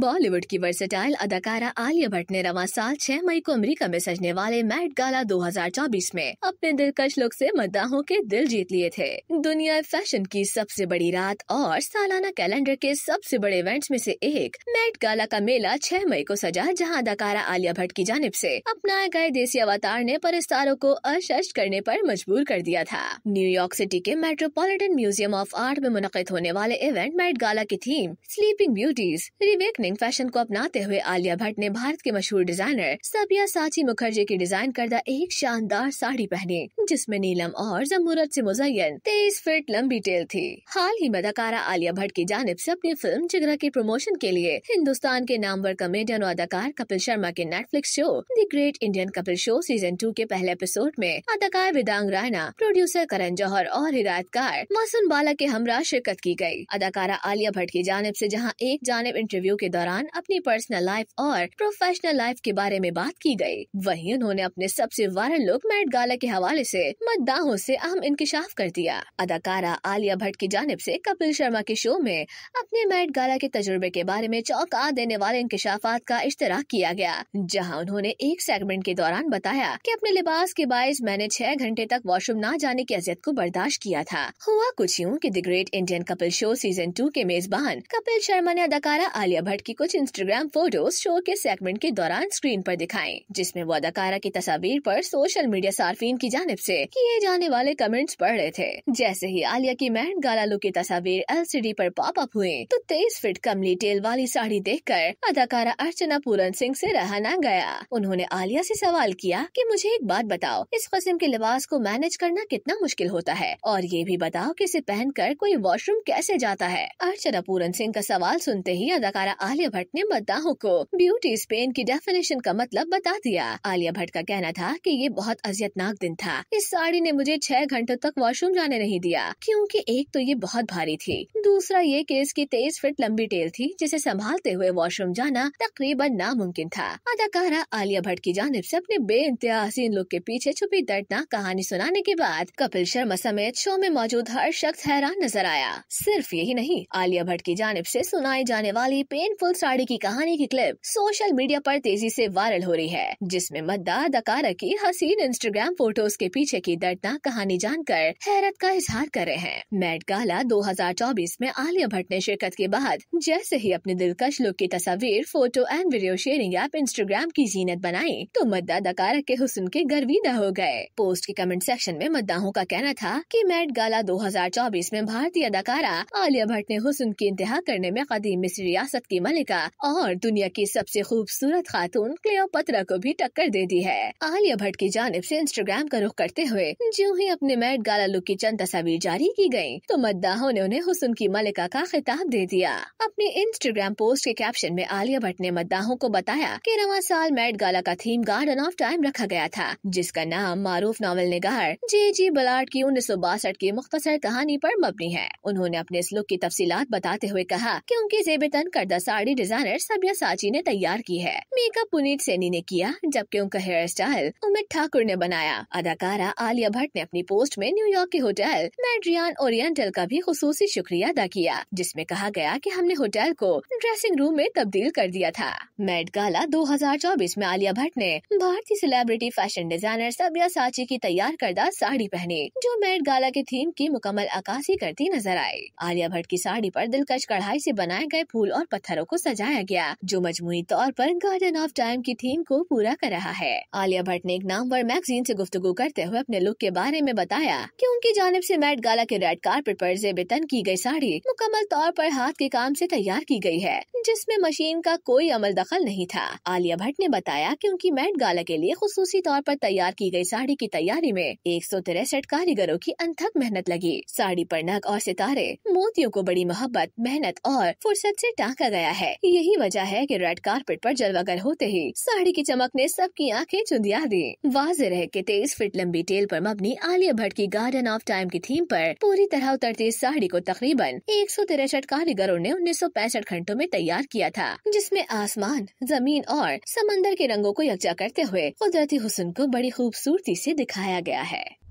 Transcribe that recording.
बॉलीवुड की वर्सेटाइल अदाकारा आलिया भट्ट ने रवा साल छह मई को अमेरिका में सजने वाले मैट गाला 2024 में अपने दिलकश लुक से मद्दाहों के दिल जीत लिए थे दुनिया फैशन की सबसे बड़ी रात और सालाना कैलेंडर के सबसे बड़े इवेंट्स में से एक मैट गाला का मेला छह मई को सजा जहाँ अदाकारा आलिया भट्ट की जानब ऐसी अपनाए गए देसी अवतार ने परिस्तारों को अशस्त करने आरोप मजबूर कर दिया था न्यूयॉर्क सिटी के मेट्रोपोलिटन म्यूजियम ऑफ आर्ट में मुनद होने वाले इवेंट मैट गाला की theme sleeping beauties reawake lightning fashion को अपनाते हुए आलिया भट्ट ने भारत के मशहूर डिजाइनर सबिया साची मुखर्जी की डिजाइन करदा एक शानदार साड़ी पहनी जिसमें नीलम और जमूरत से मुजयन तेईस फिट लंबी टेल थी हाल ही में अदाकारा आलिया भट्ट की जानब ऐसी अपनी फिल्म जिगरा के प्रमोशन के लिए हिंदुस्तान के नामवर कॉमेडियन और अदाकार कपिल शर्मा के Netflix show the great Indian Kapil show season two के पहले एपिसोड में अदाकार विदांग रायना प्रोड्यूसर करण जौहर और हिदायतकार मासूम बाला के हमरा शिरकत की गयी अदाकारा आलिया भट्ट की जानब ऐसी जहाँ एक जानब इंटरव्यू के दौरान अपनी पर्सनल लाइफ और प्रोफेशनल लाइफ के बारे में बात की गई वहीं उन्होंने अपने सबसे वायरल लुक मैट गाला के हवाले से मतदाहों से अहम इंकशाफ कर दिया अदाकारा आलिया भट्ट की जानब से कपिल शर्मा के शो में अपने मैट गाला के तजुर्बे के बारे में चौका देने वाले इंकशाफात का इश्तरा किया गया जहाँ उन्होंने एक सेगमेंट के दौरान बताया की अपने लिबास के बायस मैंने छह घंटे तक वॉशरूम न जाने की अजियत को बर्दाश्त किया था हुआ कुछ यूँ की the great Indian Kapil show season two के मेजबान कपिल शर्मा ने अदाकारा आलिया भट्ट भट्ट की कुछ इंस्टाग्राम फोटोज शो के सेगमेंट के दौरान स्क्रीन पर दिखाए जिसमें वो अदाकारा की तस्वीर पर सोशल मीडिया सार्फिन की जानब से किए जाने वाले कमेंट्स पढ़ रहे थे जैसे ही आलिया की मैंड गाला लुक की तस्वीर एलसीडी पर पॉप अप हुई तो तेईस फिट कमली टेल वाली साड़ी देखकर अदाकारा अर्चना पूरन सिंह से रहा न गया उन्होंने आलिया से सवाल किया कि मुझे एक बात बताओ इस कस्म के लिबास को मैनेज करना कितना मुश्किल होता है और ये भी बताओ कि इसे पहनकर कोई वॉशरूम कैसे जाता है अर्चना पूरन सिंह का सवाल सुनते ही अदाकारा आलिया भट्ट ने मद्दाहों को ब्यूटी स्पेन की डेफिनेशन का मतलब बता दिया आलिया भट्ट का कहना था कि ये बहुत अजियतनाक दिन था इस साड़ी ने मुझे छह घंटों तक वॉशरूम जाने नहीं दिया क्योंकि एक तो ये बहुत भारी थी दूसरा ये की इसकी तेज फिट लंबी टेल थी जिसे संभालते हुए वॉशरूम जाना तकरीबन नामुमकिन था अदाकारा आलिया भट्ट की जानब ऐसी अपने बे हसीन लुक के पीछे छुपी दर्दनाक कहानी सुनाने के बाद कपिल शर्मा समेत शो में मौजूद हर शख्स हैरान नजर आया सिर्फ यही नहीं आलिया भट्ट की जानब ऐसी सुनाई जाने वाली पेन मीनिंगफुल साड़ी की कहानी की क्लिप सोशल मीडिया पर तेजी से वायरल हो रही है जिसमें मद्दा अदाकारा की हसीन इंस्टाग्राम फोटोज के पीछे की दर्दनाक कहानी जानकर हैरत का इजहार कर रहे हैं मैट गाला 2024 में आलिया भट्ट ने शिरकत के बाद जैसे ही अपने दिलकश लुक की तस्वीर photo and video sharing app Instagram की जीनत बनाई तो मद्दा अदाकारा के हुसन के गर्वीदा हो गए पोस्ट के कमेंट सेक्शन में मद्दाहों का कहना था कि मैट गाला 2024 में भारतीय अदाकारा आलिया भट्ट ने हुसन की इंतहा करने में कदीम मिस्र रियासत की मलिका और दुनिया की सबसे खूबसूरत खातून क्लियोपत्रा को भी टक्कर दे दी है आलिया भट्ट की जानब ऐसी इंस्टाग्राम का रुख करते हुए जो ही अपने मैट गाला लुक की चंद तस्वीर जारी की गयी तो मद्दाहों ने उन्हें हुसन की मलिका का खिताब दे दिया अपने इंस्टाग्राम पोस्ट के कैप्शन में आलिया भट्ट ने मद्दाहों को बताया की रवा साल मैट गाला का थीम गार्डन ऑफ टाइम रखा गया था जिसका नाम मारूफ नावल निगार जे जी बलाट की उन्नीस सौ बासठ की मुख्तसर कहानी आरोप मबनी है उन्होंने अपने इस लुक की तफसीत बताते हुए कहा की उनकी जेबे तन करदा साड़ी डिजाइनर साची ने तैयार की है मेकअप पुनीत सैनी ने किया जबकि उनका हेयर स्टाइल उमित ठाकुर ने बनाया अदाकारा आलिया भट्ट ने अपनी पोस्ट में न्यूयॉर्क के होटल मेड्रियान ओरिएंटल का भी खसूसी शुक्रिया अदा किया जिसमे कहा गया की हमने होटल को ड्रेसिंग रूम में तब्दील कर दिया था मेड गाला दो में आलिया भट्ट ने भारतीय सेलिब्रिटी फैशन डिजाइनर सब्या साची की तैयार करदा साड़ी पहनी जो मेड गाला के थीम की मुकम्मल अक्सी करती नजर आई आलिया भट्ट की साड़ी पर दिलकश कढ़ाई से बनाए गए फूल और पत्थरों दीवारों को सजाया गया जो मजमुई तौर पर गार्डन ऑफ टाइम की थीम को पूरा कर रहा है आलिया भट्ट ने एक नामवर मैगजीन से गुफ्तगु करते हुए अपने लुक के बारे में बताया कि उनकी जानब से मैट गाला के रेड कारपेट पर जेबेतन की गई साड़ी मुकम्मल तौर पर हाथ के काम से तैयार की गई है जिसमें मशीन का कोई अमल दखल नहीं था आलिया भट्ट ने बताया कि उनकी मैट गाला के लिए खसूसी तौर पर तैयार की गई साड़ी की तैयारी में एक सौ तिरसठ कारीगरों की अनथक मेहनत लगी साड़ी पर नग और सितारे मोतियों को बड़ी मोहब्बत मेहनत और फुर्सत ऐसी टाँका गया है यही वजह है कि रेड कारपेट पर जलवागर होते ही साड़ी की चमक ने सबकी आंखें चुंदिया दी वाजिर है कि तेईस फिट लंबी टेल पर मबनी आलिया भट्ट की गार्डन ऑफ टाइम की थीम पर पूरी तरह उतरती इस साड़ी को तकरीबन एक सौ तिरसठ कारीगरों ने उन्नीस सौ पैंसठ घंटों में तैयार किया था जिसमे आसमान जमीन और समंदर के रंगों को यकजा करते हुए कुदरती हुसन को बड़ी खूबसूरती ऐसी दिखाया गया है